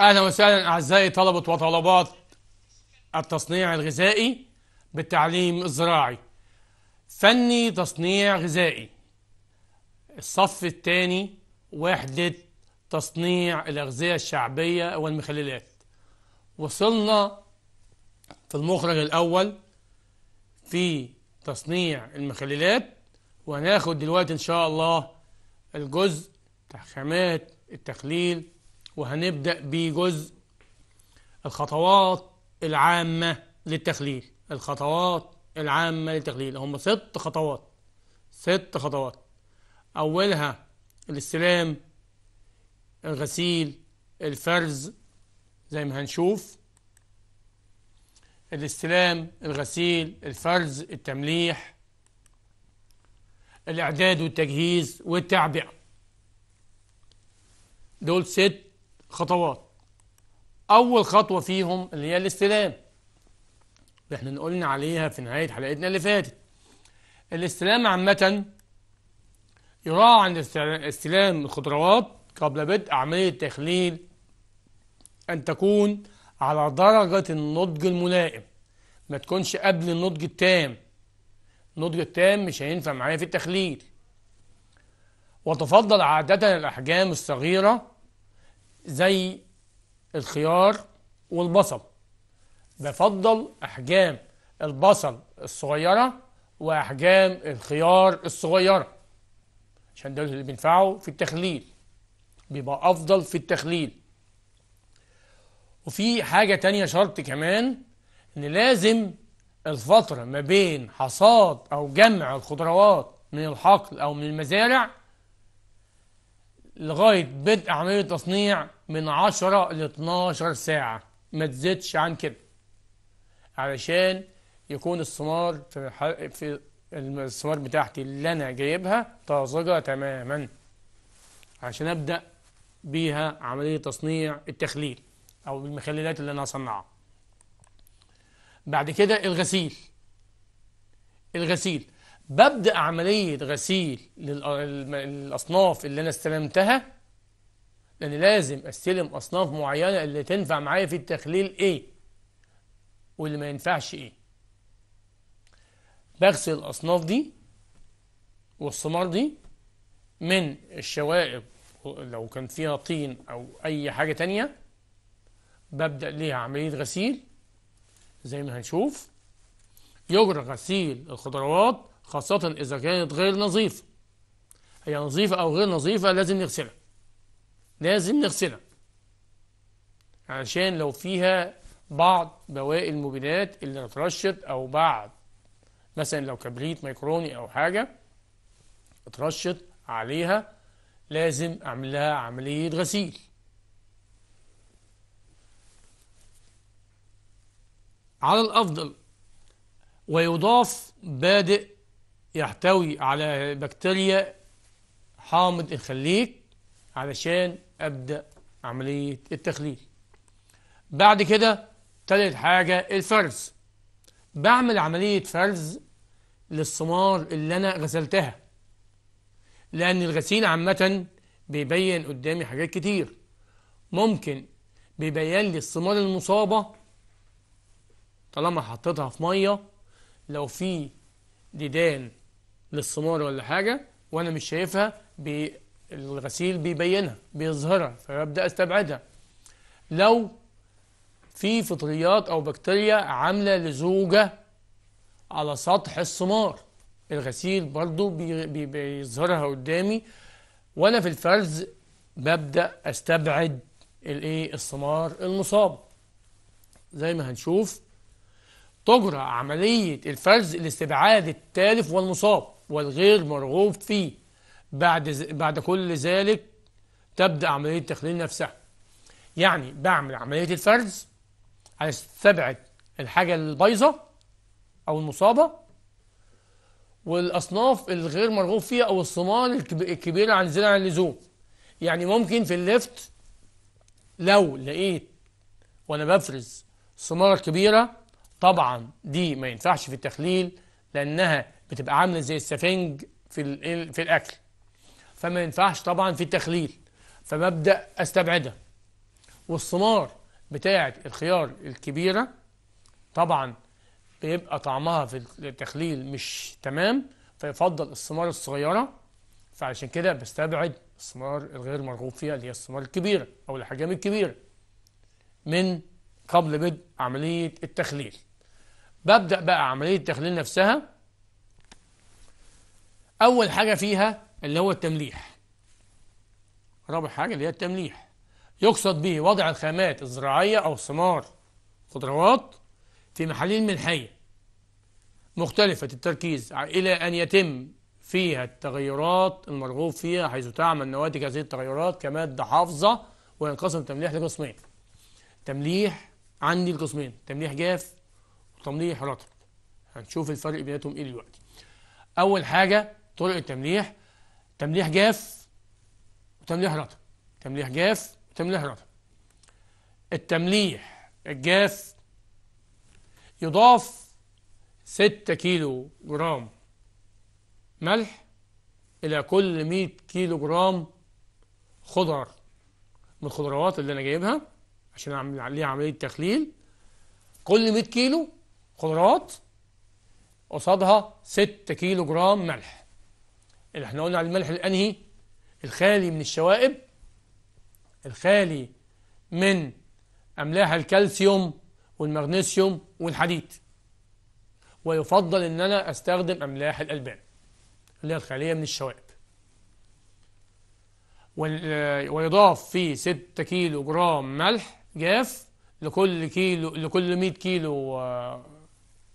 أهلا وسهلا أعزائي طلبة وطلبات التصنيع الغذائي بالتعليم الزراعي فني تصنيع غذائي الصف الثاني وحدة تصنيع الأغذية الشعبية والمخللات وصلنا في المخرج الأول في تصنيع المخللات وهناخد دلوقتي إن شاء الله الجزء تحكيمات التخليل وهنبدأ بجزء الخطوات العامة للتخليل الخطوات العامة للتخليل هم ست خطوات ست خطوات أولها الاستلام الغسيل الفرز زي ما هنشوف الاستلام الغسيل الفرز التمليح الإعداد والتجهيز والتعبئة دول ست خطوات أول خطوة فيهم اللي هي الاستلام اللي احنا قلنا عليها في نهاية حلقتنا اللي فاتت الاستلام عامة يراعى عند استلام الخضروات قبل بدء عملية التخليل أن تكون على درجة النضج الملائم ما تكونش قبل النضج التام النضج التام مش هينفع معايا في التخليل وتفضل عادة الأحجام الصغيرة زي الخيار والبصل بفضل أحجام البصل الصغيرة وأحجام الخيار الصغيرة عشان دول اللي بينفعوا في التخليل بيبقى أفضل في التخليل وفي حاجة تانية شرط كمان إن لازم الفترة ما بين حصاد أو جمع الخضروات من الحقل أو من المزارع لغاية بدء عملية التصنيع من 10 ل 12 ساعة ما تزيدش عن كده علشان يكون الثمار في, في الثمار بتاعتي اللي أنا جايبها طازجة تماما عشان أبدأ بيها عملية تصنيع التخليل أو المخللات اللي أنا هصنعها بعد كده الغسيل الغسيل ببدأ عملية غسيل للأصناف اللي أنا استلمتها لأن لازم أستلم أصناف معينة اللي تنفع معايا في التخليل إيه واللي ما ينفعش إيه بغسل الأصناف دي والثمار دي من الشوائب لو كان فيها طين أو أي حاجة تانية ببدأ ليها عملية غسيل زي ما هنشوف يجرى غسيل الخضروات خاصة إذا كانت غير نظيفة هي نظيفة أو غير نظيفة لازم نغسلها لازم نغسلها علشان لو فيها بعض بواقي المبيدات اللي اترشت أو بعض مثلا لو كبريت ميكروني أو حاجة اترشت عليها لازم أعملها عملية غسيل على الأفضل ويضاف بادئ يحتوي على بكتيريا حامض الخليك علشان أبدأ عملية التخليل بعد كده تالت حاجة الفرز بعمل عملية فرز للثمار اللي أنا غسلتها لأن الغسيل عامة بيبين قدامي حاجات كتير ممكن بيبين لي الثمار المصابة طالما حطيتها في مية لو في ديدان للسونار ولا حاجة وأنا مش شايفها الغسيل بيبينها بيظهرها فببدأ أستبعدها لو في فطريات أو بكتيريا عاملة لزوجة على سطح السمار الغسيل برضو بي بيظهرها قدامي وأنا في الفرز ببدأ أستبعد الايه الثمار المصاب زي ما هنشوف تجرى عملية الفرز لاستبعاد التالف والمصاب والغير مرغوب فيه بعد بعد كل ذلك تبدأ عملية التخليل نفسها يعني بعمل عملية الفرز عشان استبعد الحاجة البايظة أو المصابة والأصناف الغير مرغوب فيها أو الصمال الكبيرة عن عن اللزوم يعني ممكن في الليفت لو لقيت وأنا بفرز ثمارة كبيرة طبعا دي ما ينفعش في التخليل لأنها بتبقى عامله زي السفنج في في الاكل فما ينفعش طبعا في التخليل فببدا استبعدها والثمار بتاعه الخيار الكبيره طبعا بيبقى طعمها في التخليل مش تمام فيفضل الثمار الصغيره فعشان كده بستبعد الثمار الغير مرغوب فيها اللي هي الثمار الكبيره او الاحجام الكبيره من قبل بدء عمليه التخليل ببدا بقى عمليه التخليل نفسها أول حاجة فيها اللي هو التمليح رابع حاجة اللي هي التمليح يقصد به وضع الخامات الزراعية أو الثمار خضروات في محاليل ملحية مختلفة التركيز إلى أن يتم فيها التغيرات المرغوب فيها حيث تعمل نواتج هذه التغيرات كمادة حافظة وينقسم التمليح لقسمين تمليح عندي القسمين تمليح جاف وتمليح رطب هنشوف الفرق بيناتهم ايه دلوقتي أول حاجة طرق التمليح تمليح جاف وتمليح رطب تمليح جاف وتمليح رطب التمليح الجاف يضاف 6 كيلو جرام ملح إلى كل 100 كيلو جرام خضر من الخضروات اللي أنا جايبها عشان أعمل عليها عملية تخليل كل 100 كيلو خضروات قصادها 6 كيلو جرام ملح اللي احنا قلنا على الملح الأنهي الخالي من الشوائب الخالي من أملاح الكالسيوم والمغنيسيوم والحديد ويفضل ان انا استخدم املاح الالبان اللي هي الخاليه من الشوائب ويضاف في 6 كيلو جرام ملح جاف لكل كيلو لكل 100 كيلو آه،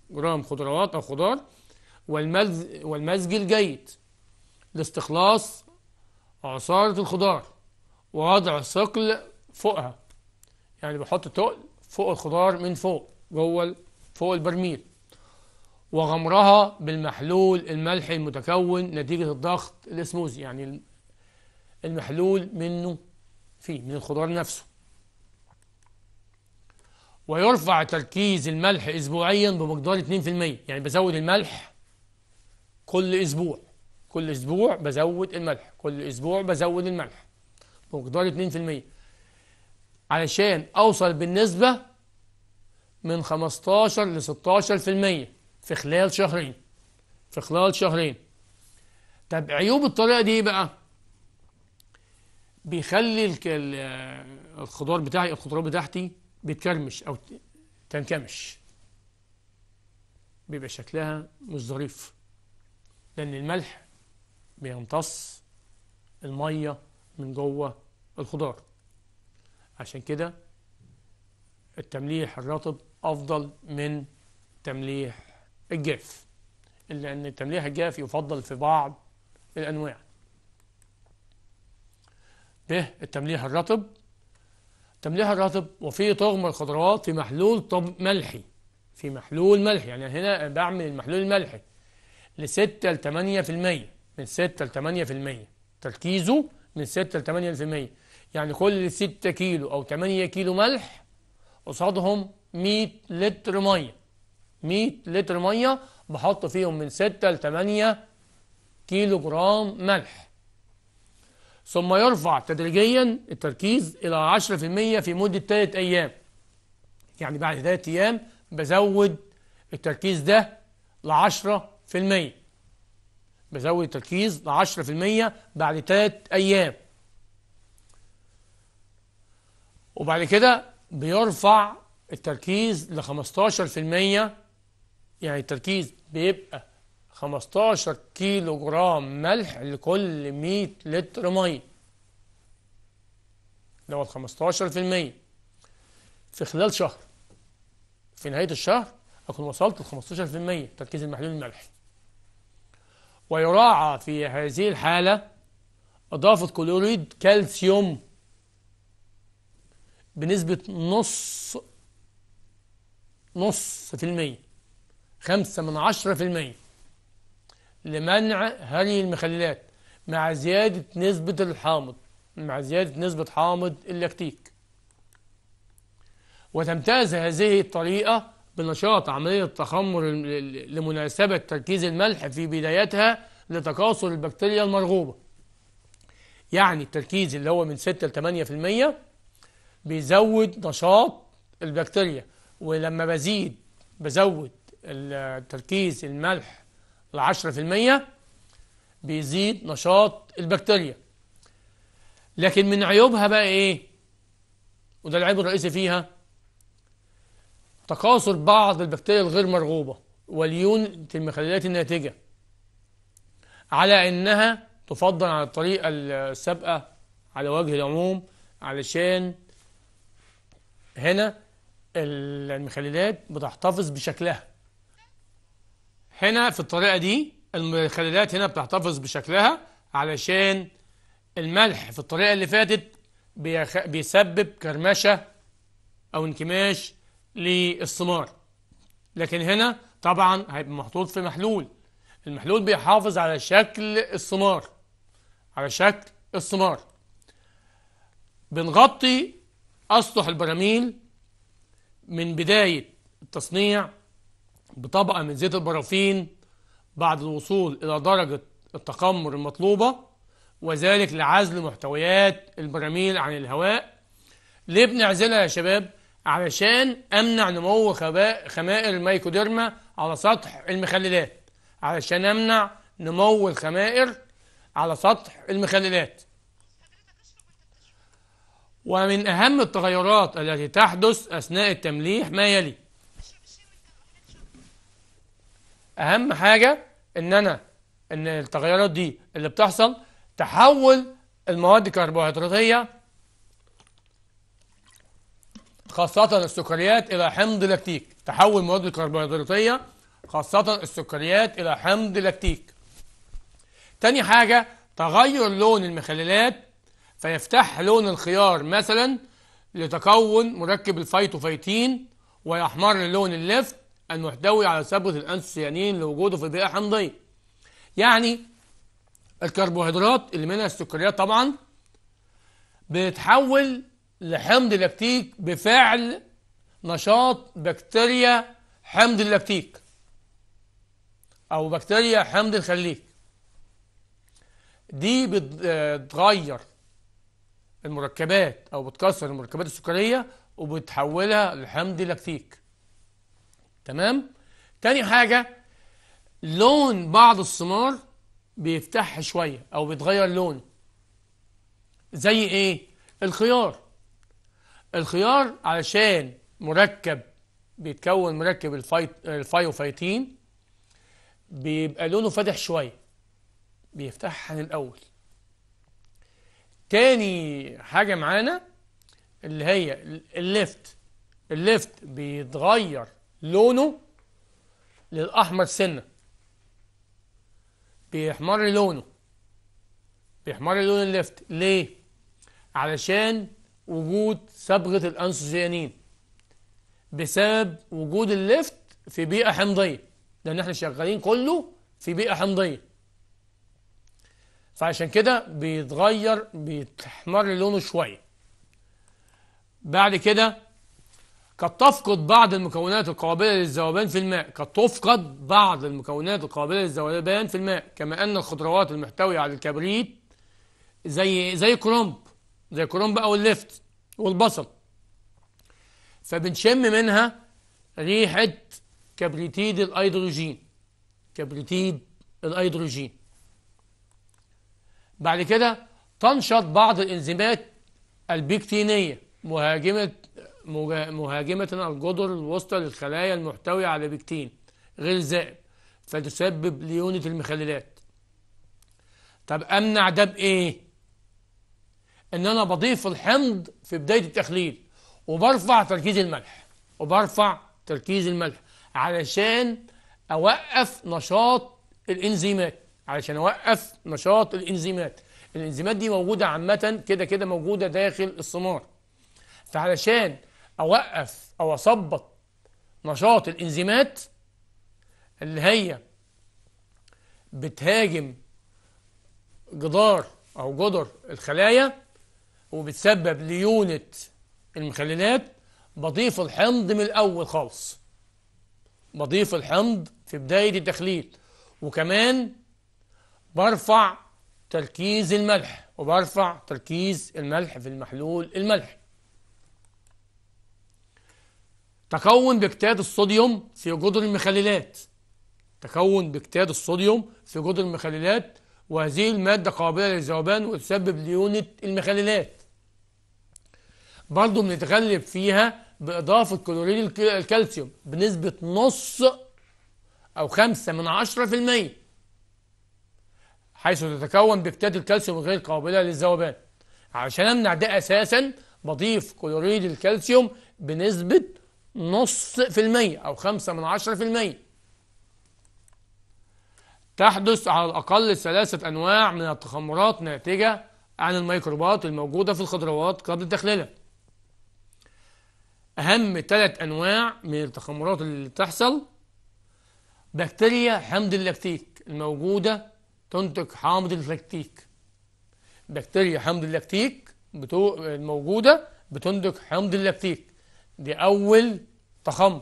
جرام خضروات او خضار والمزج الجيد لاستخلاص عصارة الخضار ووضع ثقل فوقها يعني بحط تقل فوق الخضار من فوق جوه فوق البرميل وغمرها بالمحلول الملحي المتكون نتيجة الضغط الاسموزي يعني المحلول منه فيه من الخضار نفسه ويرفع تركيز الملح أسبوعيا بمقدار 2% يعني بزود الملح كل أسبوع كل اسبوع بزود الملح كل اسبوع بزود الملح بمقدار 2% علشان اوصل بالنسبة من 15 ل 16% في خلال شهرين في خلال شهرين طب عيوب الطريقة دي بقى بيخلي الخضار بتاعي الخضار بتاعتي بتكرمش او تنكمش بيبقى شكلها مش ظريف لان الملح بيمتص المية من جوه الخضار عشان كده التمليح الرطب أفضل من تمليح الجاف إلا أن التمليح الجاف يفضل في بعض الأنواع به التمليح الرطب التمليح الرطب وفيه طغم الخضروات في محلول طب ملحي في محلول ملحي يعني هنا بعمل المحلول الملحي لستة لتمانية في المية من 6 ل 8% تركيزه من 6 ل 8% يعني كل 6 كيلو أو 8 كيلو ملح قصادهم 100 لتر مية 100 لتر مية بحط فيهم من 6 ل 8 كيلو جرام ملح ثم يرفع تدريجيا التركيز إلى 10% في مدة 3 أيام يعني بعد 3 أيام بزود التركيز ده ل 10% بزود التركيز ل 10% بعد 3 أيام وبعد كده بيرفع التركيز ل 15% يعني التركيز بيبقى 15 كيلو جرام ملح لكل 100 لتر ميه اللي هو ال 15% في خلال شهر في نهاية الشهر أكون وصلت ل 15% تركيز المحلول الملحي ويراعى في هذه الحالة إضافة كلوريد كالسيوم بنسبة نص نص في المية خمسة من عشرة في المية لمنع هذه المخللات مع زيادة نسبة الحامض مع زيادة نسبة حامض اللاكتيك وتمتاز هذه الطريقة بنشاط عملية تخمر لمناسبة تركيز الملح في بدايتها لتكاثر البكتيريا المرغوبة يعني التركيز اللي هو من 6 ل 8% بيزود نشاط البكتيريا ولما بزيد بزود تركيز الملح ل 10% بيزيد نشاط البكتيريا لكن من عيوبها بقى ايه وده العيب الرئيسي فيها تكاثر بعض البكتيريا الغير مرغوبة وليونة المخللات الناتجة على أنها تفضل على الطريقة السابقة على وجه العموم علشان هنا المخللات بتحتفظ بشكلها هنا في الطريقة دي المخللات هنا بتحتفظ بشكلها علشان الملح في الطريقة اللي فاتت بيسبب كرمشة أو انكماش للثمار لكن هنا طبعا هيبقى محطوط في محلول المحلول بيحافظ على شكل الثمار على شكل الثمار بنغطي أسطح البراميل من بداية التصنيع بطبقة من زيت البرافين بعد الوصول إلى درجة التخمر المطلوبة وذلك لعزل محتويات البراميل عن الهواء ليه بنعزلها يا شباب؟ علشان أمنع نمو خمائر الميكوديرما على سطح المخللات علشان أمنع نمو الخمائر على سطح المخللات ومن أهم التغيرات التي تحدث أثناء التمليح ما يلي أهم حاجة إن أنا إن التغيرات دي اللي بتحصل تحول المواد الكربوهيدراتية خاصة السكريات إلى حمض لاكتيك تحول مواد الكربوهيدراتية خاصة السكريات إلى حمض لاكتيك تاني حاجة تغير لون المخللات فيفتح لون الخيار مثلا لتكون مركب الفيتوفيتين ويحمر لون اللفت المحتوي على ثبت الأنسيانين لوجوده في بيئة حمضية يعني الكربوهيدرات اللي منها السكريات طبعا بتتحول لحمض اللاكتيك بفعل نشاط بكتيريا حمض اللاكتيك او بكتيريا حمض الخليك دي بتغير المركبات او بتكسر المركبات السكريه وبتحولها لحمض لاكتيك تمام تاني حاجه لون بعض الثمار بيفتح شويه او بيتغير لونه زي ايه الخيار الخيار علشان مركب بيتكون مركب الفايت الفايوفايتين بيبقى لونه فاتح شوية بيفتحها عن الأول تاني حاجة معانا اللي هي الليفت الليفت بيتغير لونه للأحمر سنة بيحمر لونه بيحمر لون الليفت ليه؟ علشان وجود صبغة الأنسوسيانين بسبب وجود الليفت في بيئة حمضية لأن احنا شغالين كله في بيئة حمضية فعشان كده بيتغير بيتحمر لونه شوية بعد كده قد تفقد بعض المكونات القابلة للذوبان في الماء قد تفقد بعض المكونات القابلة للذوبان في الماء كما أن الخضروات المحتوية على الكبريت زي زي كرومب زي كرنب بقى اللفت والبصل فبنشم منها ريحة كبريتيد الأيدروجين كبريتيد الأيدروجين بعد كده تنشط بعض الإنزيمات البكتينية مهاجمة مهاجمة الجدر الوسطى للخلايا المحتوية على بكتين غير زائد فتسبب ليونة المخللات طب أمنع ده بإيه؟ ان انا بضيف الحمض في بداية التخليل وبرفع تركيز الملح وبرفع تركيز الملح علشان اوقف نشاط الانزيمات علشان اوقف نشاط الانزيمات الانزيمات دي موجودة عامة كده كده موجودة داخل الثمار فعلشان اوقف او اثبط نشاط الانزيمات اللي هي بتهاجم جدار او جدر الخلايا وبتسبب ليونة المخللات بضيف الحمض من الأول خالص بضيف الحمض في بداية التخليل وكمان برفع تركيز الملح وبرفع تركيز الملح في المحلول الملح تكون بكتات الصوديوم في جدر المخللات تكون بكتات الصوديوم في جدر المخللات وهذه المادة قابلة للذوبان وتسبب ليونة المخللات برضه بنتغلب فيها بإضافة كلوريد الكالسيوم بنسبة نص أو خمسة من عشرة في المية حيث تتكون بكتات الكالسيوم غير قابلة للذوبان عشان أمنع ده أساسا بضيف كلوريد الكالسيوم بنسبة نص في المية أو خمسة من عشرة في المية تحدث على الأقل ثلاثة أنواع من التخمرات ناتجة عن الميكروبات الموجودة في الخضروات قبل تخليلها أهم ثلاث أنواع من التخمرات اللي بتحصل بكتيريا حمض اللاكتيك الموجودة تنتج حامض اللاكتيك بكتيريا حمض اللاكتيك بتو... الموجودة بتنتج حمض اللاكتيك دي أول تخمر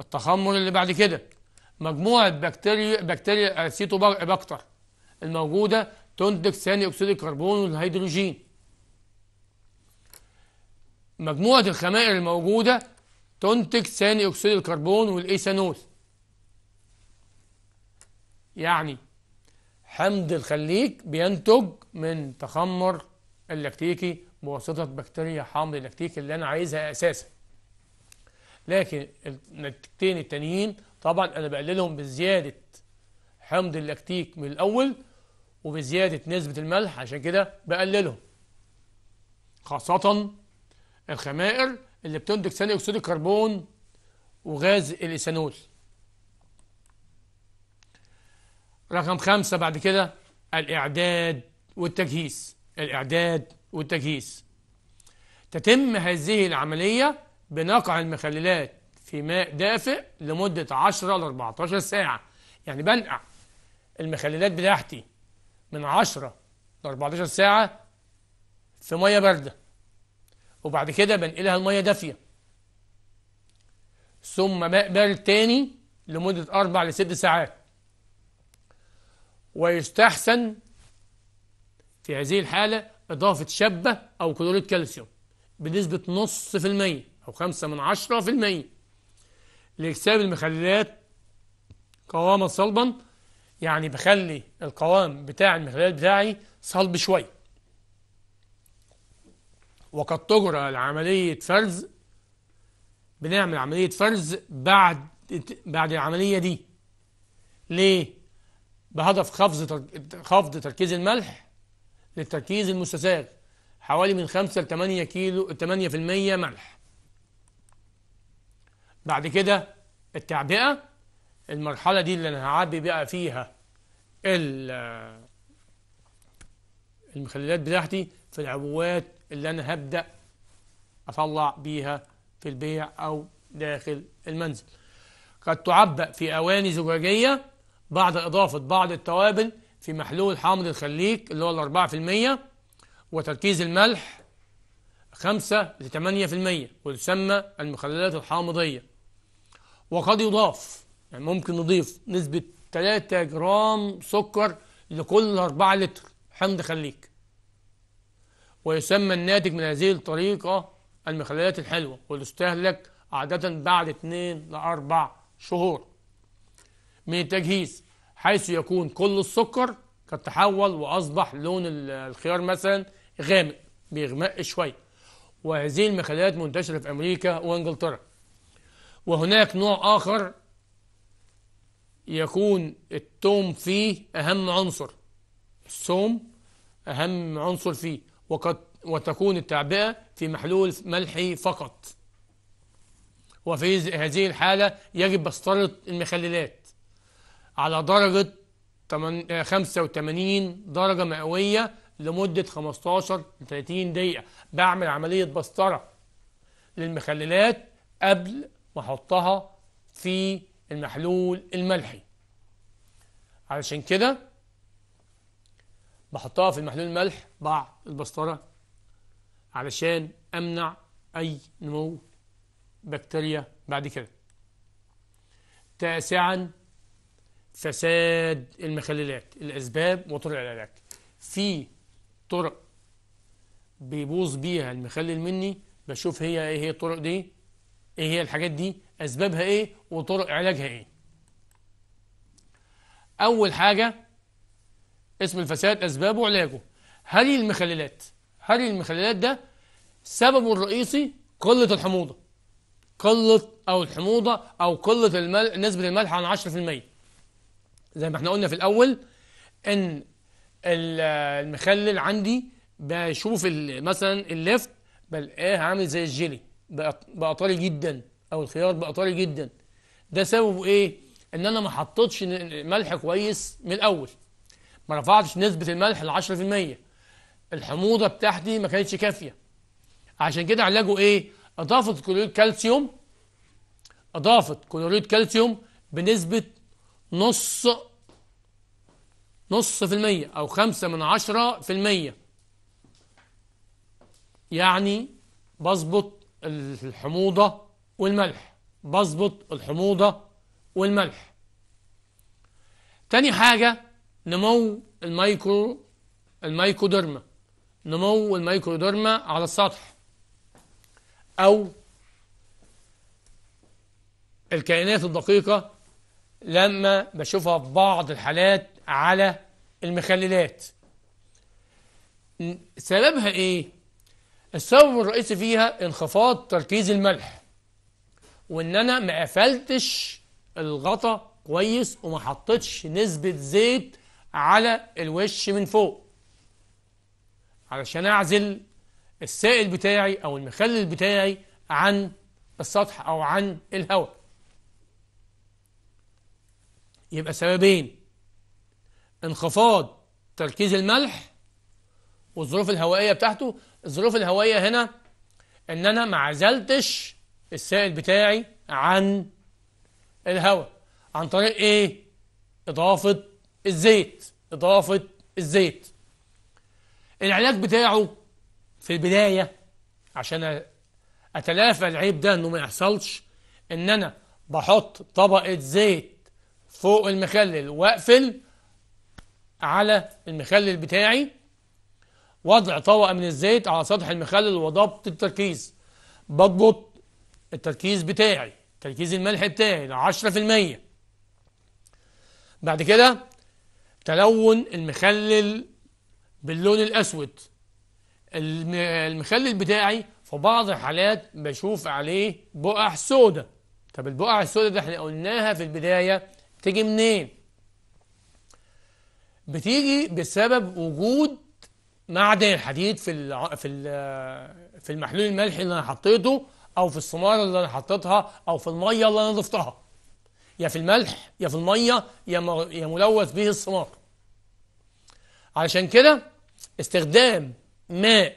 التخمر اللي بعد كده مجموعة بكتيريا بكتيريا السيتوباكتر الموجودة تنتج ثاني أكسيد الكربون والهيدروجين مجموعة الخمائر الموجودة تنتج ثاني أكسيد الكربون والإيثانول يعني حمض الخليج بينتج من تخمر اللاكتيكي بواسطة بكتيريا حامض اللاكتيكي اللي أنا عايزها أساسا لكن النتيجتين التانيين طبعا أنا بقللهم بزيادة حمض اللاكتيك من الأول وبزيادة نسبة الملح عشان كده بقللهم خاصة الخمائر اللي بتنتج ثاني أكسيد الكربون وغاز الإيثانول رقم خمسة بعد كده الإعداد والتجهيز الإعداد والتجهيز تتم هذه العملية بنقع المخللات في ماء دافئ لمدة 10 ل 14 ساعة يعني بنقع المخللات بتاعتي من 10 ل 14 ساعة في مية باردة وبعد كده بنقلها المية دافية ثم ماء بارد تاني لمدة أربع لست ساعات ويستحسن في هذه الحالة إضافة شابة أو كلوريد كالسيوم بنسبة نص في المية أو خمسة من عشرة في المية لاجسام المخللات قواما صلبا يعني بخلي القوام بتاع المخللات بتاعي صلب شوية وقد تجرى عملية فرز بنعمل عملية فرز بعد بعد العملية دي ليه؟ بهدف خفض خفض تركيز الملح للتركيز المستساغ حوالي من 5 ل 8 كيلو 8% ملح بعد كده التعبئة المرحلة دي اللي أنا هعبي بقى فيها المخللات بتاعتي في العبوات اللي أنا هبدأ أطلع بيها في البيع أو داخل المنزل قد تعبأ في أواني زجاجية بعد إضافة بعض التوابل في محلول حامض الخليك اللي هو ال 4% وتركيز الملح 5 ل 8% وتسمى المخللات الحامضية وقد يضاف يعني ممكن نضيف نسبة 3 جرام سكر لكل 4 لتر حمض خليك ويسمى الناتج من هذه الطريقة المخللات الحلوة وتستهلك عادة بعد 2 ل 4 شهور من التجهيز حيث يكون كل السكر قد تحول وأصبح لون الخيار مثلا غامق بيغمق شوية وهذه المخللات منتشرة في أمريكا وإنجلترا وهناك نوع آخر يكون التوم فيه أهم عنصر السوم أهم عنصر فيه وقد وتكون التعبئة في محلول ملحي فقط وفي هذه الحالة يجب بسطرة المخللات على درجة 85 درجة مئوية لمدة 15 ل 30 دقيقة بعمل عملية بسطرة للمخللات قبل واحطها في المحلول الملحي علشان كده بحطها في المحلول الملح ضع البسطرة علشان امنع اي نمو بكتيريا بعد كده تاسعا فساد المخللات الاسباب وطرق العلاج في طرق بيبوظ بيها المخلل مني بشوف هي ايه هي الطرق دي ايه هي الحاجات دي اسبابها ايه وطرق علاجها ايه اول حاجة اسم الفساد اسبابه وعلاجه هل المخللات هل المخللات ده سببه الرئيسي قلة الحموضة قلة او الحموضة او قلة المل... نسبة الملح عن 10% زي ما احنا قلنا في الاول ان المخلل عندي بشوف مثلا اللفت بلاقيه عامل زي الجيلي بقى طري جدا او الخيار بقى طري جدا ده سببه ايه ان انا ما حطيتش ملح كويس من الاول ما رفعتش نسبه الملح ل 10% الحموضه بتاعتي ما كانتش كافيه عشان كده علاجه ايه اضافه كلوريد كالسيوم اضافه كلوريد كالسيوم بنسبه نص نص في المية أو خمسة من عشرة في المية يعني بظبط الحموضة والملح بظبط الحموضة والملح تاني حاجة نمو الميكرو الميكوديرما نمو الميكرودرما على السطح أو الكائنات الدقيقة لما بشوفها في بعض الحالات على المخللات سببها ايه السبب الرئيسي فيها انخفاض تركيز الملح وان انا ما قفلتش الغطا كويس وما حطيتش نسبة زيت على الوش من فوق علشان اعزل السائل بتاعي او المخلل بتاعي عن السطح او عن الهواء يبقى سببين انخفاض تركيز الملح والظروف الهوائية بتاعته الظروف الهوائية هنا ان انا ما عزلتش السائل بتاعي عن الهواء عن طريق ايه اضافة الزيت اضافة الزيت العلاج بتاعه في البداية عشان اتلافى العيب ده انه ما يحصلش ان انا بحط طبقة زيت فوق المخلل واقفل على المخلل بتاعي وضع طبقة من الزيت على سطح المخلل وضبط التركيز بضبط التركيز بتاعي تركيز الملح بتاعي 10% بعد كده تلون المخلل باللون الأسود المخلل بتاعي في بعض الحالات بشوف عليه بقع سوداء طب البقع السوداء اللي احنا قلناها في البداية تيجي منين؟ بتيجي بسبب وجود معدن الحديد في في في المحلول الملحي اللي انا حطيته او في الصمارة اللي انا حطيتها او في الميه اللي انا ضفتها يا في الملح يا في الميه يا يا ملوث به الثمار علشان كده استخدام ماء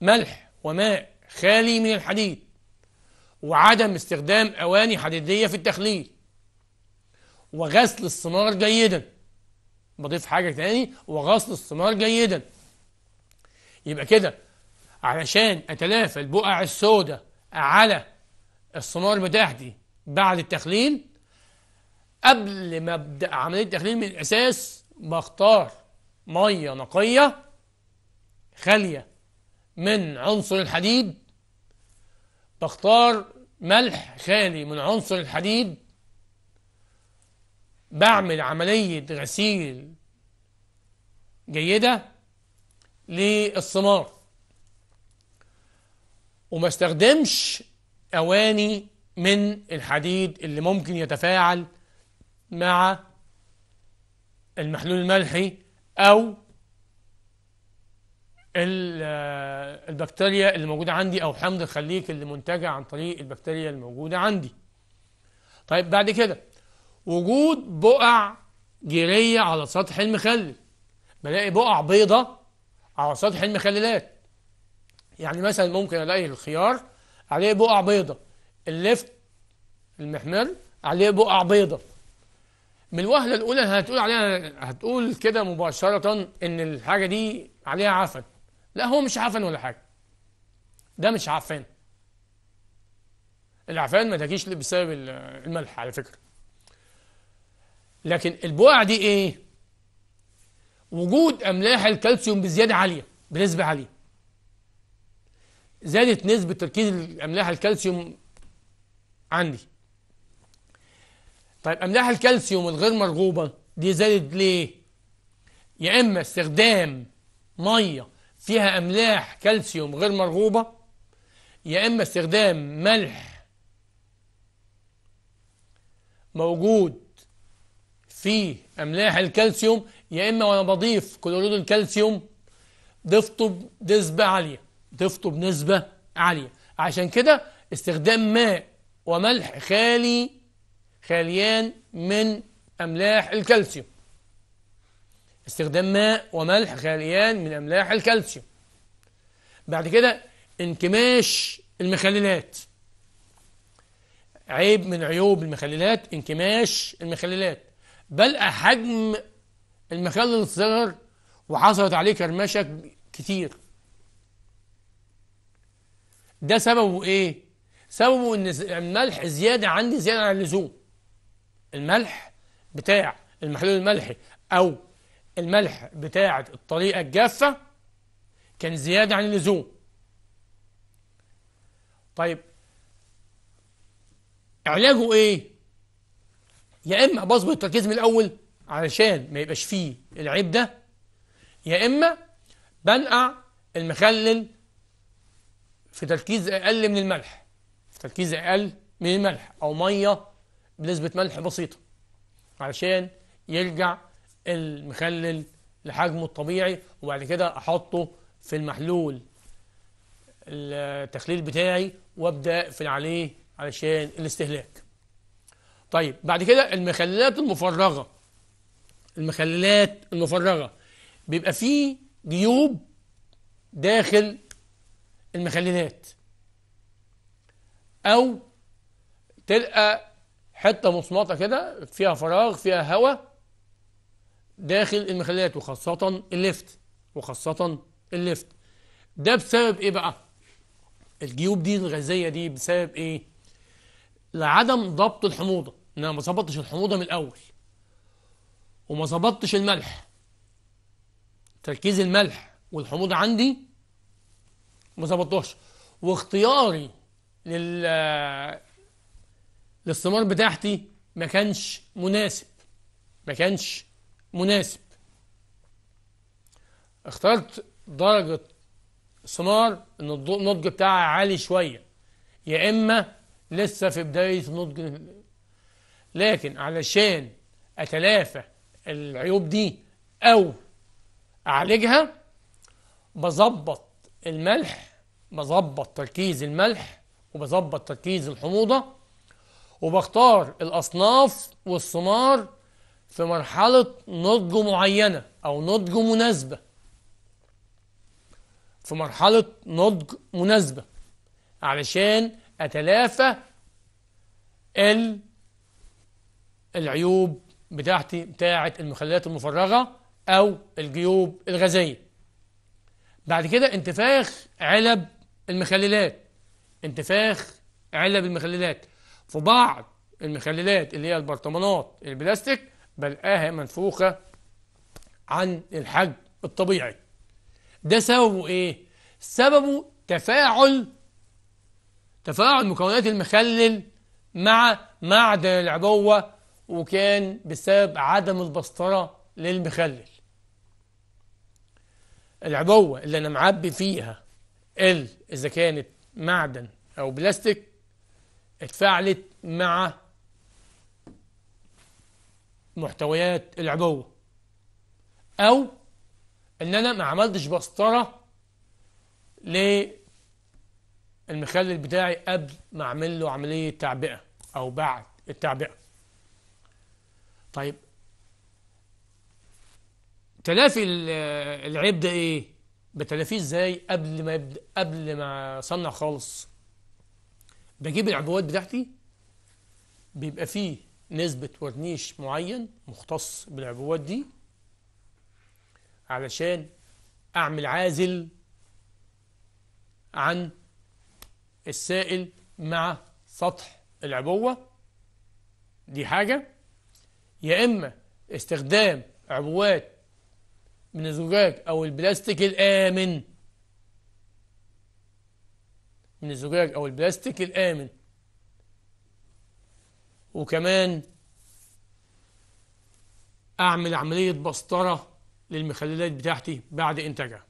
ملح وماء خالي من الحديد وعدم استخدام اواني حديديه في التخليل وغسل الصمار جيدا بضيف حاجة تاني وغسل الثمار جيدا يبقى كده علشان أتلافى البقع السوداء على الثمار بتاعتي بعد التخليل قبل ما أبدأ عملية التخليل من الأساس بختار مية نقية خالية من عنصر الحديد بختار ملح خالي من عنصر الحديد بعمل عملية غسيل جيدة للثمار وما استخدمش أواني من الحديد اللي ممكن يتفاعل مع المحلول الملحي أو البكتيريا اللي موجودة عندي أو حمض الخليك اللي منتجة عن طريق البكتيريا الموجودة عندي طيب بعد كده وجود بقع جيرية على سطح المخلل بلاقي بقع بيضة على سطح المخللات يعني مثلا ممكن الاقي الخيار عليه بقع بيضة اللفت المحمر عليه بقع بيضة من الوهلة الأولى هتقول عليها هتقول كده مباشرة إن الحاجة دي عليها عفن لا هو مش عفن ولا حاجة ده مش عفان العفان ما تجيش بسبب الملح على فكرة لكن البقع دي ايه وجود املاح الكالسيوم بزياده عاليه بنسبه عاليه زادت نسبه تركيز املاح الكالسيوم عندي طيب املاح الكالسيوم الغير مرغوبه دي زادت ليه يا اما استخدام ميه فيها املاح كالسيوم غير مرغوبه يا اما استخدام ملح موجود في املاح الكالسيوم يا اما وانا بضيف كلوريد الكالسيوم ضفته بنسبه عاليه ضفته بنسبه عاليه عشان كده استخدام ماء وملح خالي خاليان من املاح الكالسيوم استخدام ماء وملح خاليان من املاح الكالسيوم بعد كده انكماش المخللات عيب من عيوب المخللات انكماش المخللات بل حجم المكان اللي اتصغر وحصلت عليه كرمشة كتير ده سببه ايه سببه ان الملح زيادة عندي زيادة عن اللزوم الملح بتاع المحلول الملحي او الملح بتاع الطريقة الجافة كان زيادة عن اللزوم طيب علاجه ايه يا إما بظبط التركيز من الأول علشان ما يبقاش فيه العيب ده يا إما بنقع المخلل في تركيز أقل من الملح في تركيز أقل من الملح أو مية بنسبة ملح بسيطة علشان يرجع المخلل لحجمه الطبيعي وبعد كده أحطه في المحلول التخليل بتاعي وابدأ اقفل عليه علشان الاستهلاك طيب بعد كده المخللات المفرغة المخللات المفرغة بيبقى فيه جيوب داخل المخللات أو تلقى حتة مصمطة كده فيها فراغ فيها هواء داخل المخللات وخاصة الليفت وخاصة الليفت ده بسبب ايه بقى الجيوب دي الغازية دي بسبب ايه لعدم ضبط الحموضة ان انا ما ظبطتش الحموضه من الاول وما ظبطتش الملح تركيز الملح والحموضه عندي ما ظبطتهاش واختياري لل للثمار بتاعتي ما كانش مناسب ما كانش مناسب اخترت درجة ثمار ان النضج بتاعها عالي شوية يا اما لسه في بداية النضج لكن علشان أتلافى العيوب دي أو أعالجها بظبط الملح بظبط تركيز الملح وبظبط تركيز الحموضة وبختار الأصناف والثمار في مرحلة نضج معينة أو نضج مناسبة في مرحلة نضج مناسبة علشان أتلافى ال العيوب بتاعتي بتاعة المخللات المفرغة أو الجيوب الغازية بعد كده انتفاخ علب المخللات انتفاخ علب المخللات في بعض المخللات اللي هي البرطمانات البلاستيك بلقاها منفوخة عن الحجم الطبيعي ده سببه ايه؟ سببه تفاعل تفاعل مكونات المخلل مع معدن العبوة وكان بسبب عدم البسطرة للمخلل العبوة اللي أنا معبي فيها ال إذا كانت معدن أو بلاستيك اتفاعلت مع محتويات العبوة أو إن أنا ما عملتش بسطرة للمخلل بتاعي قبل ما أعمل له عملية تعبئة أو بعد التعبئة طيب تلافي العيب ده ايه بتلافيه ازاي قبل ما يبد... قبل ما اصنع خالص بجيب العبوات بتاعتي بيبقى فيه نسبة ورنيش معين مختص بالعبوات دي علشان اعمل عازل عن السائل مع سطح العبوة دي حاجة يا إما استخدام عبوات من الزجاج أو البلاستيك الآمن من الزجاج أو البلاستيك الآمن وكمان أعمل عملية بسطرة للمخللات بتاعتي بعد إنتاجها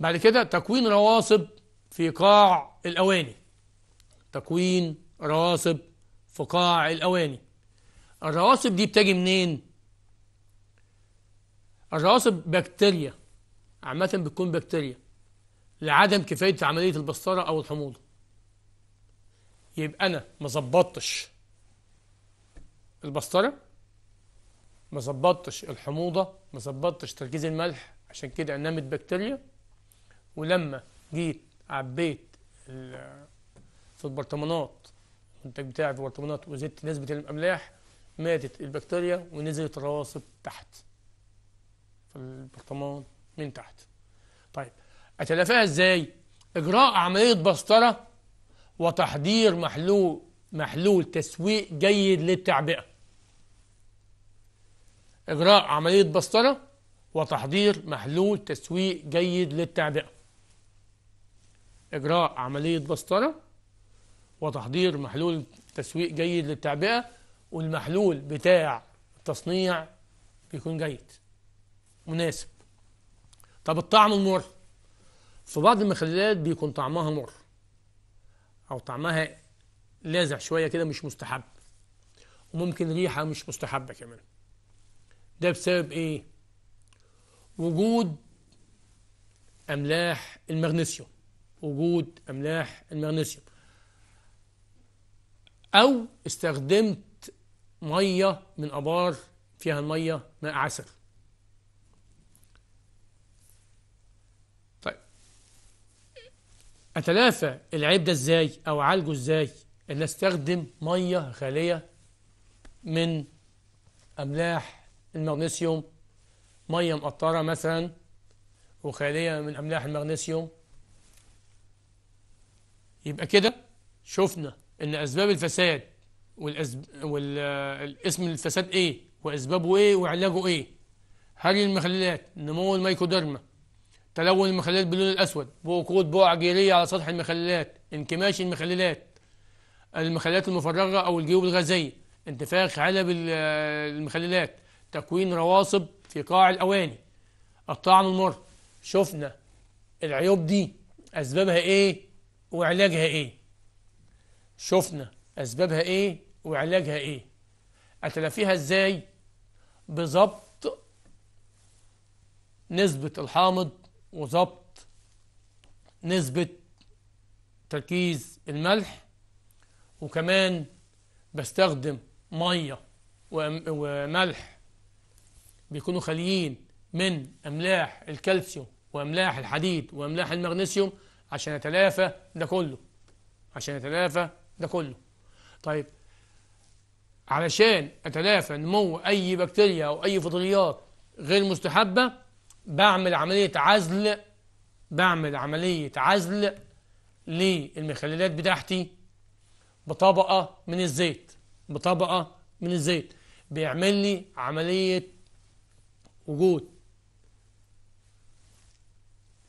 بعد كده تكوين رواسب في قاع الأواني تكوين رواسب في قاع الأواني الرواسب دي بتجي منين الرواسب بكتيريا عامة بتكون بكتيريا لعدم كفاية عملية البسترة أو الحموضة يبقى أنا ما ظبطتش البسترة ما ظبطتش الحموضة ما ظبطتش تركيز الملح عشان كده نمت بكتيريا ولما جيت عبيت في البرطمانات المنتج بتاعي في البرطمانات وزدت نسبة الأملاح ماتت البكتيريا ونزلت الرواسب تحت في البرطمان من تحت طيب أتلافاها إزاي؟ إجراء عملية بسطرة وتحضير محلول محلول تسويق جيد للتعبئة إجراء عملية بسطرة وتحضير محلول تسويق جيد للتعبئة إجراء عملية بسطرة وتحضير محلول تسويق جيد للتعبئة والمحلول بتاع التصنيع بيكون جيد مناسب طب الطعم المر في بعض المخللات بيكون طعمها مر او طعمها لاذع شويه كده مش مستحب وممكن ريحه مش مستحبه كمان ده بسبب ايه وجود املاح المغنيسيوم وجود املاح المغنيسيوم او استخدمت مية من أبار فيها المية ماء عسل طيب أتلافى العيب ده إزاي أو أعالجه إزاي إن أستخدم مية خالية من أملاح المغنيسيوم مية مقطرة مثلا وخالية من أملاح المغنيسيوم يبقى كده شفنا إن أسباب الفساد والأسب... والاسم الفساد ايه واسبابه ايه وعلاجه ايه هري المخللات نمو الميكوديرما تلون المخللات باللون الاسود وقود بقع جيريه على سطح المخللات انكماش المخللات المخللات المفرغه او الجيوب الغازيه انتفاخ علب المخللات تكوين رواسب في قاع الاواني الطعم المر شفنا العيوب دي اسبابها ايه وعلاجها ايه شفنا اسبابها ايه وعلاجها ايه اتلافيها ازاي بظبط نسبة الحامض وظبط نسبة تركيز الملح وكمان بستخدم مية وملح بيكونوا خاليين من أملاح الكالسيوم وأملاح الحديد وأملاح المغنيسيوم عشان أتلافى ده كله عشان أتلافى ده كله طيب علشان أتلافى نمو أي بكتيريا أو أي فطريات غير مستحبة بعمل عملية عزل بعمل عملية عزل للمخللات بتاعتي بطبقة من الزيت بطبقة من الزيت بيعمل لي عملية وجود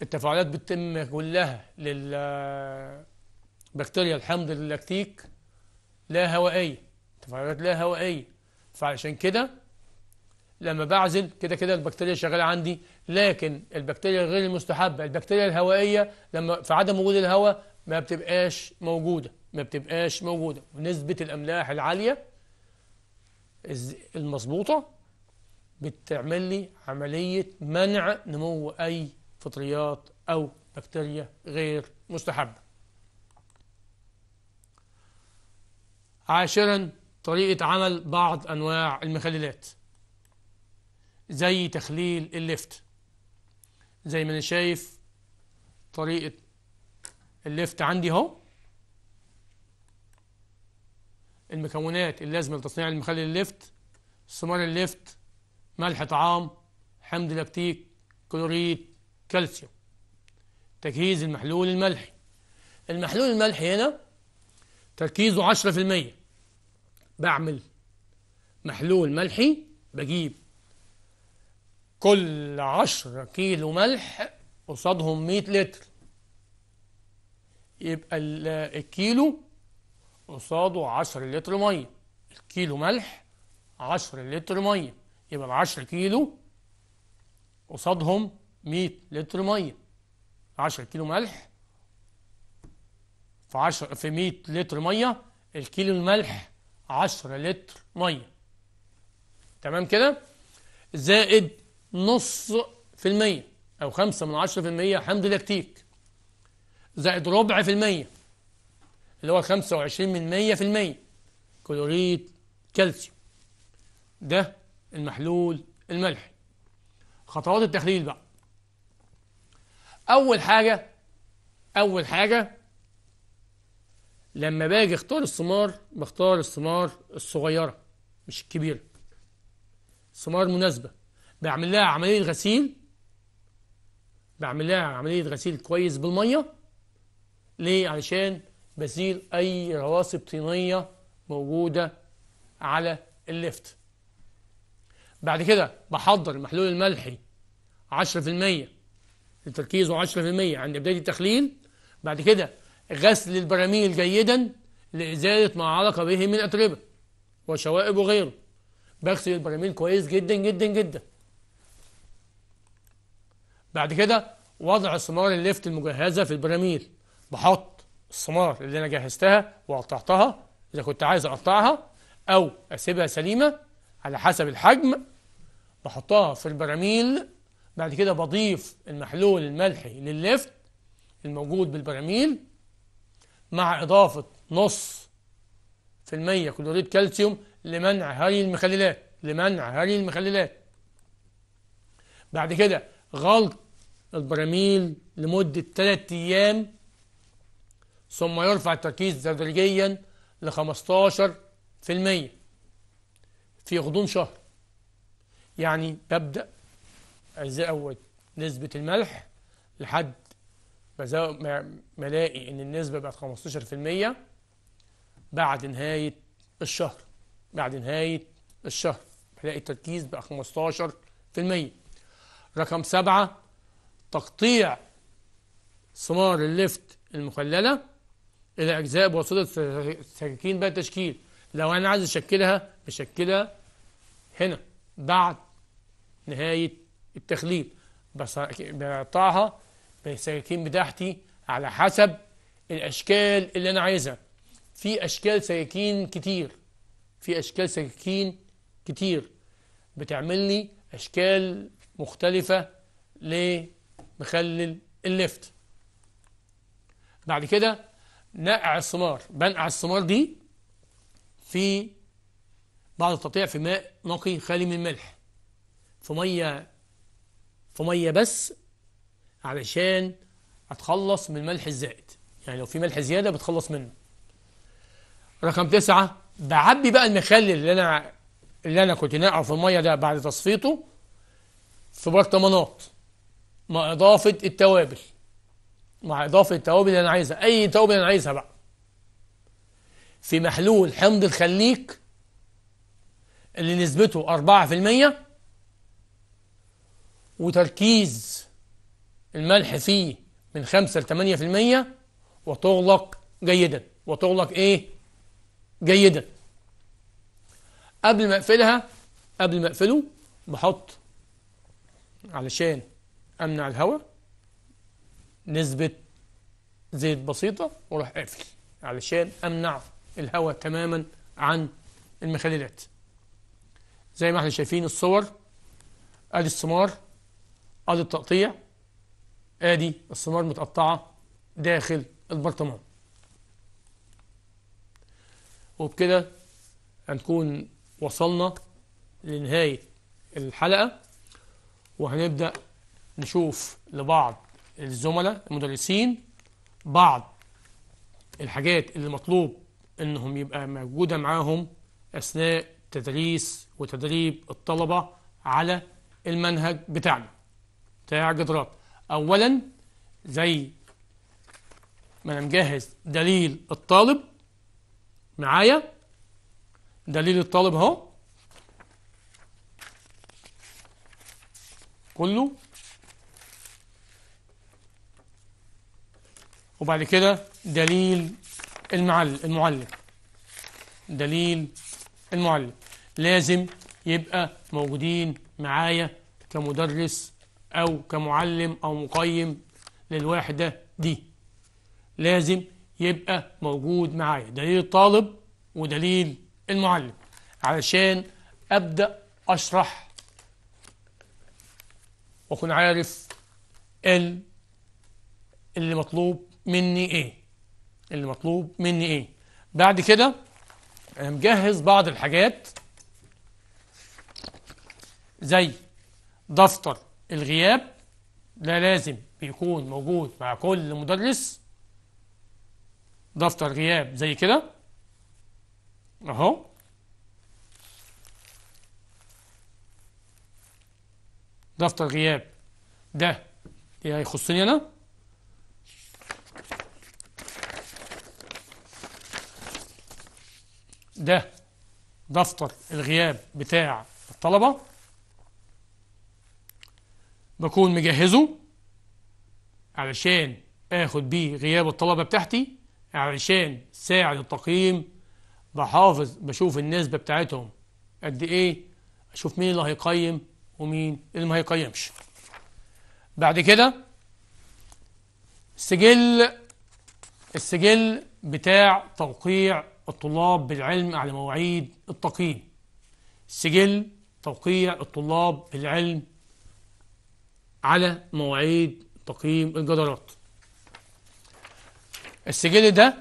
التفاعلات بتتم كلها للبكتيريا الحمض اللاكتيك لا هوائيه تفاعلات لا هوائية فعشان كده لما بعزل كده كده البكتيريا شغالة عندي لكن البكتيريا غير المستحبة البكتيريا الهوائية لما في عدم وجود الهواء ما بتبقاش موجودة ما بتبقاش موجودة ونسبة الأملاح العالية المظبوطة بتعمل لي عملية منع نمو أي فطريات أو بكتيريا غير مستحبة عاشرا طريقة عمل بعض أنواع المخللات زي تخليل الليفت زي ما أنا شايف طريقة الليفت عندي أهو المكونات اللازمة لتصنيع المخلل الليفت ثمار الليفت ملح طعام حمض لاكتيك كلوريد كالسيوم تجهيز المحلول الملحي المحلول الملحي هنا تركيزه 10% بعمل محلول ملحي بجيب كل عشرة كيلو ملح قصادهم 100 لتر يبقى الكيلو قصاده 10 لتر ميه الكيلو ملح 10 لتر ميه يبقى ال 10 كيلو قصادهم 100 لتر ميه 10 كيلو ملح في 10 في 100 لتر ميه الكيلو الملح 10 لتر مية تمام كده زائد نص في المية أو خمسة من عشرة في المية حمض لاكتيك زائد ربع في المية اللي هو خمسة وعشرين من مية في المية كلوريد كالسيوم ده المحلول الملحي خطوات التخليل بقى أول حاجة أول حاجة لما باجي اختار الثمار بختار الثمار الصغيرة مش الكبيرة ثمار مناسبة بعمل لها عملية غسيل بعمل لها عملية غسيل كويس بالمية ليه؟ علشان بزيل أي رواسب طينية موجودة على الليفت بعد كده بحضر المحلول الملحي 10% لتركيزه 10% عند بداية التخليل بعد كده غسل البراميل جيدا لإزالة ما علق به من أتربة وشوائب وغيره بغسل البراميل كويس جدا جدا جدا بعد كده وضع الثمار الليفت المجهزة في البراميل بحط الثمار اللي أنا جهزتها وقطعتها إذا كنت عايز أقطعها أو أسيبها سليمة على حسب الحجم بحطها في البراميل بعد كده بضيف المحلول الملحي للليفت الموجود بالبراميل مع إضافة نص في المية كلوريد كالسيوم لمنع هري المخللات لمنع هري المخللات بعد كده غلق البراميل لمدة 3 أيام ثم يرفع التركيز تدريجيا ل 15% في غضون شهر يعني ببدأ أزود نسبة الملح لحد بزود ما الاقي ان النسبه بقت 15% بعد نهايه الشهر بعد نهايه الشهر بلاقي التركيز بقى 15% رقم سبعة تقطيع ثمار الليفت المخللة إلى أجزاء بواسطة سكاكين بقى تشكيل لو أنا عايز أشكلها بشكلها هنا بعد نهاية التخليل بس بقطعها بالسكاكين بتاعتي على حسب الأشكال اللي أنا عايزها في أشكال سكاكين كتير في أشكال سكاكين كتير بتعمل لي أشكال مختلفة لمخلل الليفت بعد كده نقع الثمار بنقع الثمار دي في بعد التقطيع في ماء نقي خالي من الملح في ميه في ميه بس علشان أتخلص من الملح الزائد يعني لو في ملح زيادة بتخلص منه رقم تسعة بعبي بقى المخلل اللي أنا اللي أنا كنت ناقعه في المية ده بعد تصفيته في برطمانات مع إضافة التوابل مع إضافة التوابل اللي أنا عايزها أي توابل أنا عايزها بقى في محلول حمض الخليك اللي نسبته 4% وتركيز الملح فيه من 5 ل 8% وتغلق جيدا وتغلق ايه جيدا قبل ما اقفلها قبل ما اقفله بحط علشان امنع الهواء نسبة زيت بسيطة واروح قافل علشان امنع الهواء تماما عن المخللات زي ما احنا شايفين الصور ادي الثمار ادي التقطيع ادي الثمار متقطعه داخل البرطمان وبكده هنكون وصلنا لنهايه الحلقه وهنبدا نشوف لبعض الزملاء المدرسين بعض الحاجات اللي مطلوب انهم يبقى موجوده معاهم اثناء تدريس وتدريب الطلبه على المنهج بتاعنا بتاع جدرات أولا زي ما أنا مجهز دليل الطالب معايا دليل الطالب أهو كله وبعد كده دليل المعلم المعلم دليل المعلم لازم يبقى موجودين معايا كمدرس أو كمعلم أو مقيم للوحدة دي لازم يبقى موجود معايا دليل الطالب ودليل المعلم علشان أبدأ أشرح وأكون عارف ال اللي مطلوب مني إيه اللي مطلوب مني إيه بعد كده أنا مجهز بعض الحاجات زي دفتر الغياب ده لازم بيكون موجود مع كل مدرس دفتر غياب زي كده اهو دفتر غياب ده هيخصني انا ده دفتر الغياب بتاع الطلبه بكون مجهزه علشان اخد بيه غياب الطلبة بتاعتي علشان ساعة التقييم بحافظ بشوف النسبة بتاعتهم قد ايه اشوف مين اللي هيقيم ومين اللي ما هيقيمش بعد كده سجل السجل بتاع توقيع الطلاب بالعلم على مواعيد التقييم سجل توقيع الطلاب بالعلم على مواعيد تقييم الجدارات السجل ده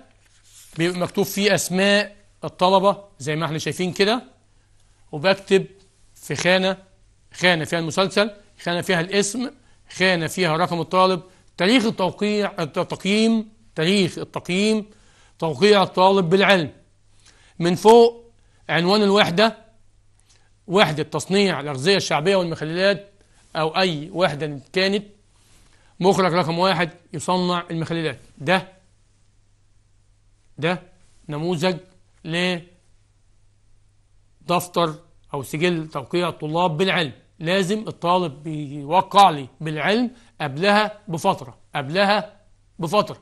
بيبقى مكتوب فيه أسماء الطلبة زي ما احنا شايفين كده وبكتب في خانة خانة فيها المسلسل خانة فيها الاسم خانة فيها رقم الطالب تاريخ التوقيع التقييم تاريخ التقييم توقيع الطالب بالعلم من فوق عنوان الوحدة وحدة تصنيع الأغذية الشعبية والمخللات أو أي وحدة كانت مخرج رقم واحد يصنع المخللات ده ده نموذج لدفتر أو سجل توقيع الطلاب بالعلم لازم الطالب بيوقع لي بالعلم قبلها بفترة قبلها بفترة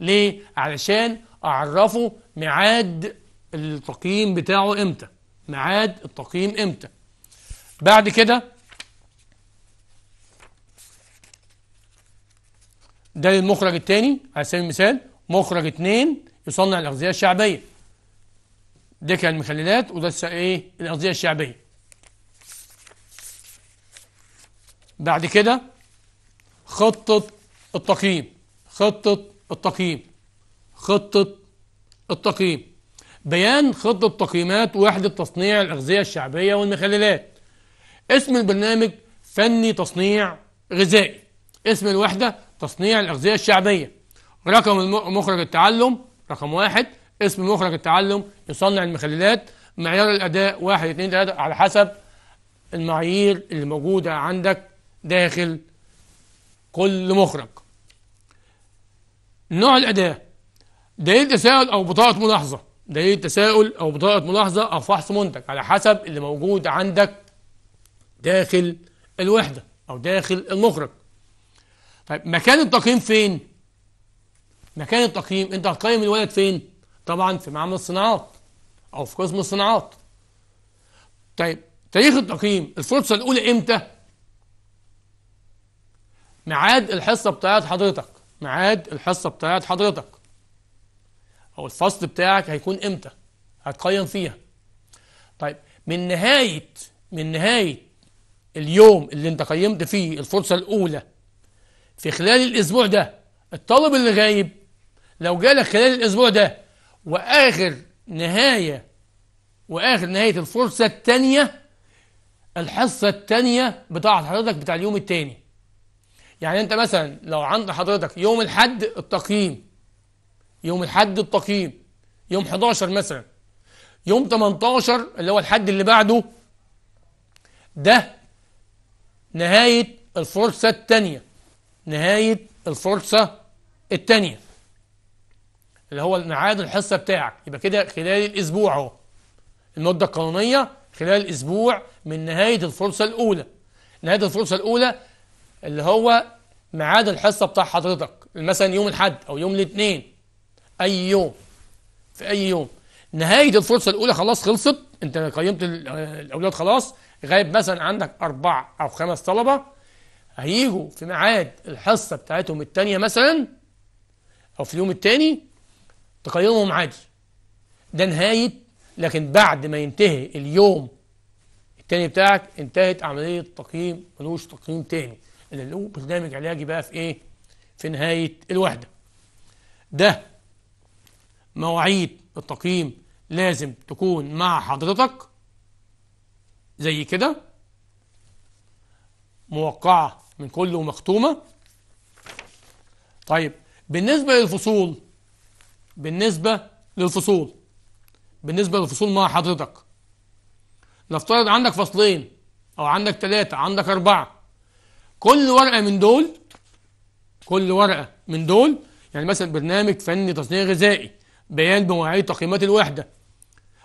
ليه؟ علشان أعرفه ميعاد التقييم بتاعه إمتى ميعاد التقييم إمتى بعد كده ده المخرج الثاني على سبيل المثال مخرج 2 يصنع الأغذية الشعبية ده كان المخللات وده ايه الأغذية الشعبية بعد كده خطة التقييم خطة التقييم خطة التقييم بيان خطة تقييمات وحدة تصنيع الأغذية الشعبية والمخللات اسم البرنامج فني تصنيع غذائي اسم الوحدة تصنيع الأغذية الشعبية رقم مخرج التعلم رقم واحد اسم مخرج التعلم يصنع المخللات معيار الأداء واحد اتنين تلاتة على حسب المعايير اللي موجودة عندك داخل كل مخرج نوع الأداة دليل تساؤل أو بطاقة ملاحظة دليل تساؤل أو بطاقة ملاحظة أو فحص منتج على حسب اللي موجود عندك داخل الوحدة أو داخل المخرج طيب مكان التقييم فين مكان التقييم انت هتقيم الولد فين طبعا في معمل الصناعات او في قسم الصناعات طيب تاريخ التقييم الفرصه الاولى امتى ميعاد الحصه بتاعت حضرتك ميعاد الحصه بتاعت حضرتك او الفصل بتاعك هيكون امتى هتقيم فيها طيب من نهايه من نهايه اليوم اللي انت قيمت فيه الفرصه الاولى في خلال الأسبوع ده الطالب اللي غايب لو جالك خلال الأسبوع ده وآخر نهاية وآخر نهاية الفرصة الثانيه الحصة الثانيه بتاعة حضرتك بتاع اليوم الثاني يعني أنت مثلا لو عند حضرتك يوم الحد التقييم يوم الحد التقييم يوم 11 مثلا يوم 18 اللي هو الحد اللي بعده ده نهاية الفرصة الثانيه نهاية الفرصة الثانية اللي هو ميعاد الحصة بتاعك يبقى كده خلال الأسبوع أهو المدة القانونية خلال أسبوع من نهاية الفرصة الأولى نهاية الفرصة الأولى اللي هو ميعاد الحصة بتاع حضرتك مثلا يوم الأحد أو يوم الاثنين أي يوم في أي يوم نهاية الفرصة الأولى خلاص خلصت أنت قيمت الأولاد خلاص غايب مثلا عندك أربع أو خمس طلبة هيجوا في ميعاد الحصة بتاعتهم التانية مثلا أو في اليوم التاني تقيمهم عادي ده نهاية لكن بعد ما ينتهي اليوم التاني بتاعك انتهت عملية تقييم ملوش تقييم تاني اللي له برنامج علاجي بقى في ايه؟ في نهاية الوحدة ده مواعيد التقييم لازم تكون مع حضرتك زي كده موقعة من كل ومختومة طيب بالنسبة للفصول بالنسبة للفصول بالنسبة للفصول مع حضرتك نفترض عندك فصلين أو عندك ثلاثة عندك أربعة كل ورقة من دول كل ورقة من دول يعني مثلا برنامج فني تصنيع غذائي بيان بمواعيد تقييمات الوحدة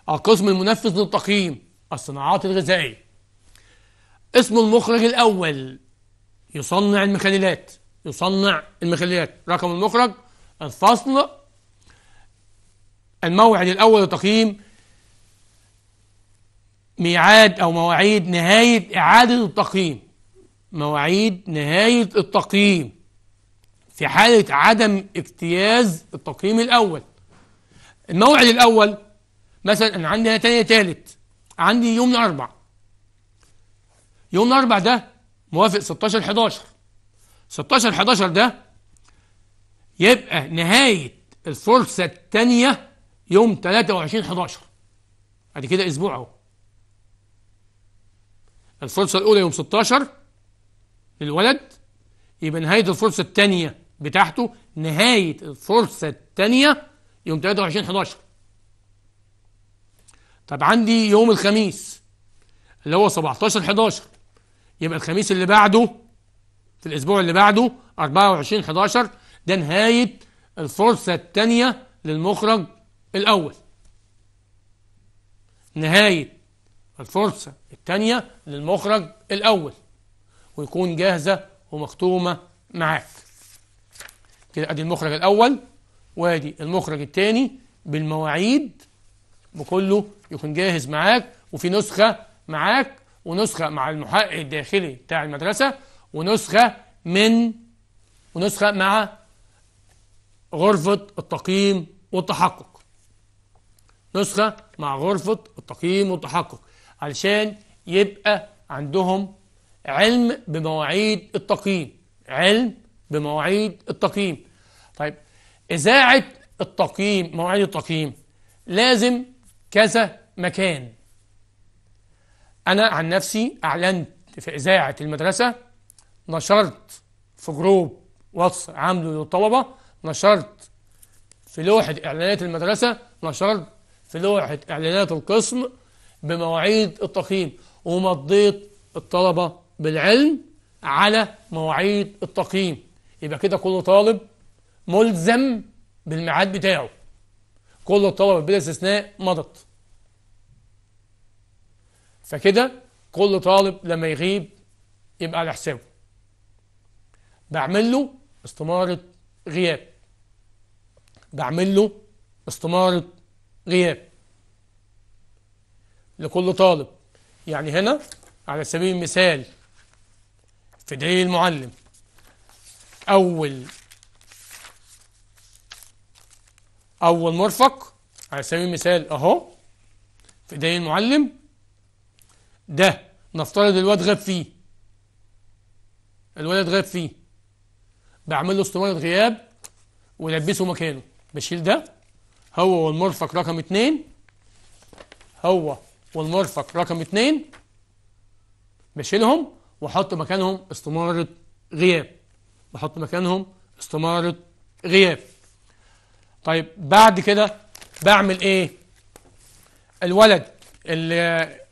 القسم المنفذ للتقييم الصناعات الغذائية اسمه المخرج الأول يصنع المخللات يصنع المخللات رقم المخرج الفصل الموعد الأول لتقييم ميعاد أو مواعيد نهاية إعادة التقييم مواعيد نهاية التقييم في حالة عدم اجتياز التقييم الأول الموعد الأول مثلا أنا عندي نهاية تانية تالت عندي يوم الاربعاء يوم الاربع ده موافق 16 11 16 11 ده يبقى نهاية الفرصة الثانية يوم 23 11 بعد كده اسبوع اهو الفرصة الأولى يوم 16 للولد يبقى نهاية الفرصة الثانية بتاعته نهاية الفرصة الثانية يوم 23 11 طب عندي يوم الخميس اللي هو 17 11 يبقى الخميس اللي بعده في الأسبوع اللي بعده 24 11 ده نهاية الفرصة الثانية للمخرج الأول نهاية الفرصة الثانية للمخرج الأول ويكون جاهزة ومختومة معاك كده أدي المخرج الأول وأدي المخرج الثاني بالمواعيد وكله يكون جاهز معاك وفي نسخة معاك ونسخة مع المحقق الداخلي بتاع المدرسة ونسخة من ونسخة مع غرفة التقييم والتحقق نسخة مع غرفة التقييم والتحقق علشان يبقى عندهم علم بمواعيد التقييم علم بمواعيد التقييم طيب إذاعة التقييم مواعيد التقييم لازم كذا مكان أنا عن نفسي أعلنت في إذاعة المدرسة نشرت في جروب واتس عامله للطلبة نشرت في لوحة إعلانات المدرسة نشرت في لوحة إعلانات القسم بمواعيد التقييم ومضيت الطلبة بالعلم على مواعيد التقييم يبقى كده كل طالب ملزم بالميعاد بتاعه كل الطلبة بلا استثناء مضت فكده كل طالب لما يغيب يبقى على حسابه بعمل له استمارة غياب بعمل له استمارة غياب لكل طالب يعني هنا على سبيل المثال في دليل المعلم أول أول مرفق على سبيل المثال أهو في دليل المعلم ده نفترض الواد غاب فيه الولد غاب فيه بعمل له استمارة غياب ولبسه مكانه بشيل ده هو والمرفق رقم اتنين هو والمرفق رقم اتنين بشيلهم واحط مكانهم استمارة غياب بحط مكانهم استمارة غياب طيب بعد كده بعمل ايه الولد اللي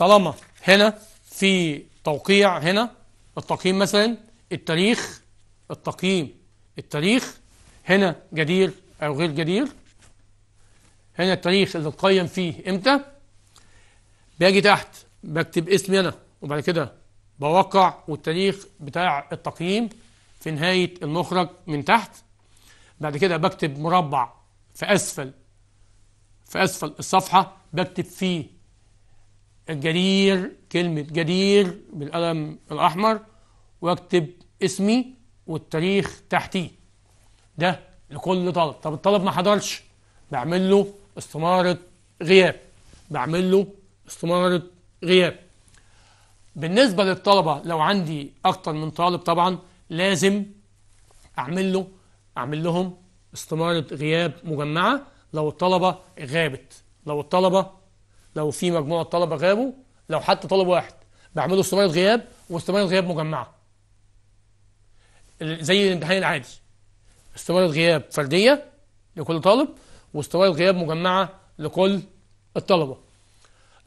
طالما هنا في توقيع هنا التقييم مثلا التاريخ التقييم التاريخ هنا جدير أو غير جدير هنا التاريخ اللي اتقيم فيه امتى باجي تحت بكتب اسمي انا وبعد كده بوقع والتاريخ بتاع التقييم في نهاية المخرج من تحت بعد كده بكتب مربع في أسفل في أسفل الصفحة بكتب فيه الجرير كلمة جرير بالقلم الأحمر واكتب اسمي والتاريخ تحتيه ده لكل طالب طب الطالب ما حضرش بعمل له استمارة غياب بعمل له استمارة غياب بالنسبة للطلبة لو عندي أكتر من طالب طبعا لازم أعمل له أعمل لهم استمارة غياب مجمعة لو الطلبة غابت لو الطلبة لو في مجموعة طلبة غابوا لو حتى طالب واحد بعمله استمارة غياب واستمارة غياب مجمعة زي الامتحان العادي استمارة غياب فردية لكل طالب واستمارة غياب مجمعة لكل الطلبة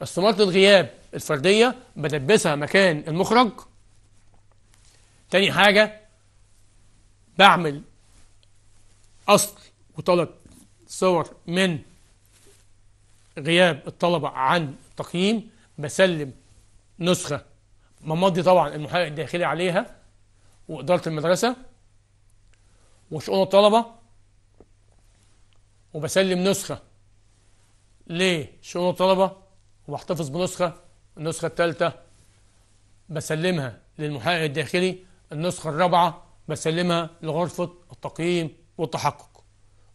استمارة الغياب الفردية بدبسها مكان المخرج تاني حاجة بعمل أصل وطلب صور من غياب الطلبة عن التقييم بسلم نسخة ممضي طبعا المحقق الداخلي عليها وإدارة المدرسة وشؤون الطلبة وبسلم نسخة لشؤون الطلبة وبحتفظ بنسخة النسخة الثالثة بسلمها للمحقق الداخلي النسخة الرابعة بسلمها لغرفة التقييم والتحقق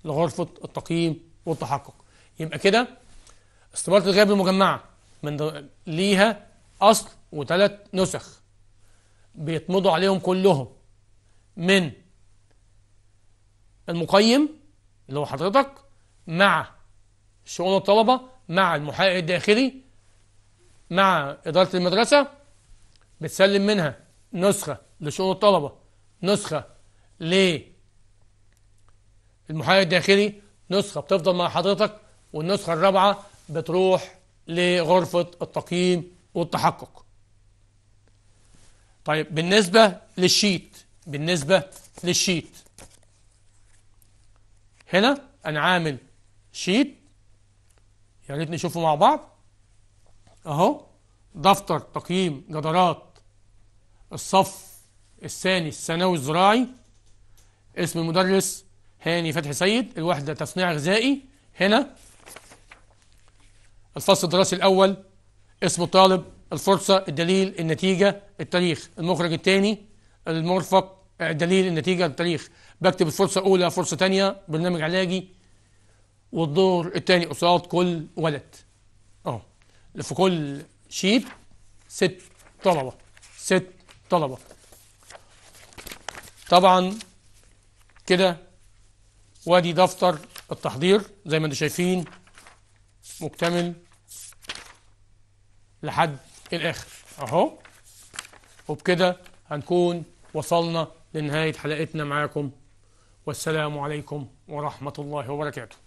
لغرفة التقييم والتحقق يبقى كده استمارة الغياب المجمعة من ليها أصل وثلاث نسخ بيتمضوا عليهم كلهم من المقيم اللي هو حضرتك مع شؤون الطلبة مع المحقق الداخلي مع إدارة المدرسة بتسلم منها نسخة لشؤون الطلبة نسخة للمحقق الداخلي نسخة بتفضل مع حضرتك والنسخة الرابعة بتروح لغرفة التقييم والتحقق طيب بالنسبة للشيت بالنسبة للشيت هنا أنا عامل شيت يا ريت نشوفه مع بعض أهو دفتر تقييم جدارات الصف الثاني الثانوي الزراعي اسم المدرس هاني فتحي سيد الوحدة تصنيع غذائي هنا الفصل الدراسي الأول اسم الطالب الفرصة الدليل النتيجة التاريخ المخرج الثاني المرفق الدليل النتيجة التاريخ بكتب الفرصة أولى فرصة ثانيه برنامج علاجي والدور الثاني قصاد كل ولد اه في كل شيت ست طلبة ست طلبة طبعا كده وادي دفتر التحضير زي ما انتم شايفين مكتمل لحد الآخر أهو وبكده هنكون وصلنا لنهاية حلقتنا معاكم والسلام عليكم ورحمة الله وبركاته